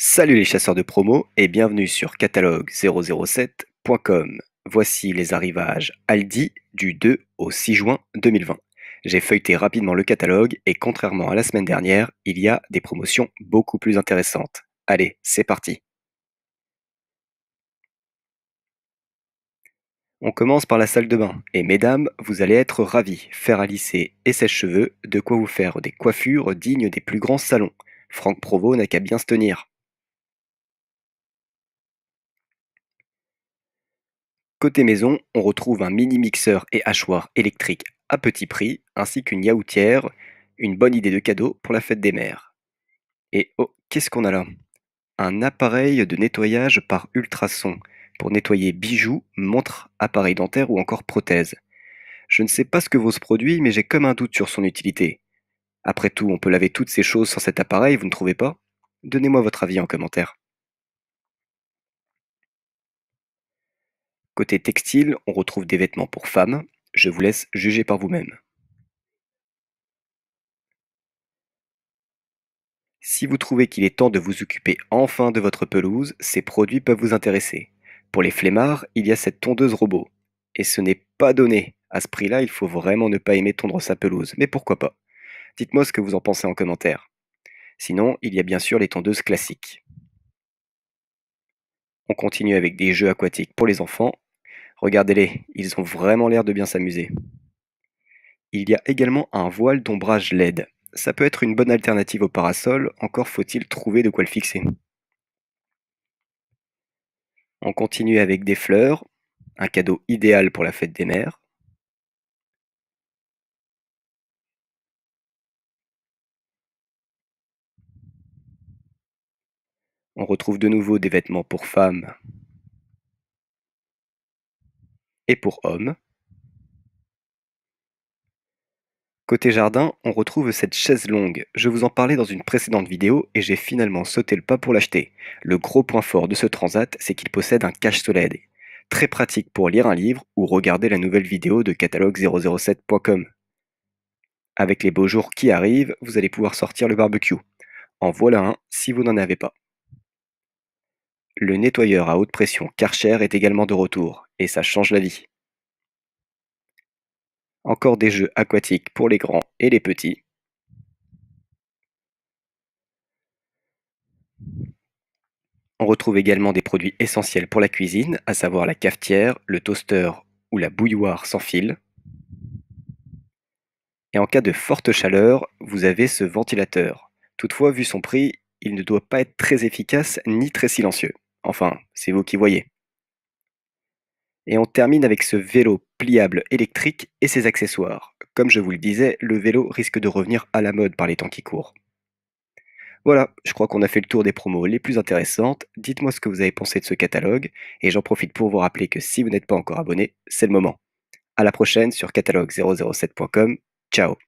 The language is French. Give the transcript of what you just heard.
Salut les chasseurs de promo et bienvenue sur catalogue007.com. Voici les arrivages Aldi du 2 au 6 juin 2020. J'ai feuilleté rapidement le catalogue et contrairement à la semaine dernière, il y a des promotions beaucoup plus intéressantes. Allez, c'est parti. On commence par la salle de bain et mesdames, vous allez être ravis. Faire à lisser et sèche-cheveux, de quoi vous faire des coiffures dignes des plus grands salons. Franck Provo n'a qu'à bien se tenir. Côté maison, on retrouve un mini mixeur et hachoir électrique à petit prix, ainsi qu'une yaoutière, une bonne idée de cadeau pour la fête des mères. Et oh, qu'est-ce qu'on a là Un appareil de nettoyage par ultrasons pour nettoyer bijoux, montres, appareils dentaires ou encore prothèses. Je ne sais pas ce que vaut ce produit, mais j'ai comme un doute sur son utilité. Après tout, on peut laver toutes ces choses sans cet appareil, vous ne trouvez pas Donnez-moi votre avis en commentaire. Côté textile, on retrouve des vêtements pour femmes, je vous laisse juger par vous-même. Si vous trouvez qu'il est temps de vous occuper enfin de votre pelouse, ces produits peuvent vous intéresser. Pour les flemmards, il y a cette tondeuse robot. Et ce n'est pas donné. À ce prix-là, il faut vraiment ne pas aimer tondre sa pelouse, mais pourquoi pas Dites-moi ce que vous en pensez en commentaire. Sinon, il y a bien sûr les tondeuses classiques. On continue avec des jeux aquatiques pour les enfants Regardez-les, ils ont vraiment l'air de bien s'amuser. Il y a également un voile d'ombrage LED. Ça peut être une bonne alternative au parasol, encore faut-il trouver de quoi le fixer. On continue avec des fleurs, un cadeau idéal pour la fête des mères. On retrouve de nouveau des vêtements pour femmes et pour hommes. Côté jardin, on retrouve cette chaise longue. Je vous en parlais dans une précédente vidéo et j'ai finalement sauté le pas pour l'acheter. Le gros point fort de ce transat, c'est qu'il possède un cache-soleil. Très pratique pour lire un livre ou regarder la nouvelle vidéo de catalogue007.com. Avec les beaux jours qui arrivent, vous allez pouvoir sortir le barbecue. En voilà un si vous n'en avez pas. Le nettoyeur à haute pression Karcher est également de retour, et ça change la vie. Encore des jeux aquatiques pour les grands et les petits. On retrouve également des produits essentiels pour la cuisine, à savoir la cafetière, le toaster ou la bouilloire sans fil. Et en cas de forte chaleur, vous avez ce ventilateur. Toutefois, vu son prix, il ne doit pas être très efficace ni très silencieux. Enfin, c'est vous qui voyez. Et on termine avec ce vélo pliable électrique et ses accessoires. Comme je vous le disais, le vélo risque de revenir à la mode par les temps qui courent. Voilà, je crois qu'on a fait le tour des promos les plus intéressantes. Dites-moi ce que vous avez pensé de ce catalogue, et j'en profite pour vous rappeler que si vous n'êtes pas encore abonné, c'est le moment. À la prochaine sur catalogue007.com. Ciao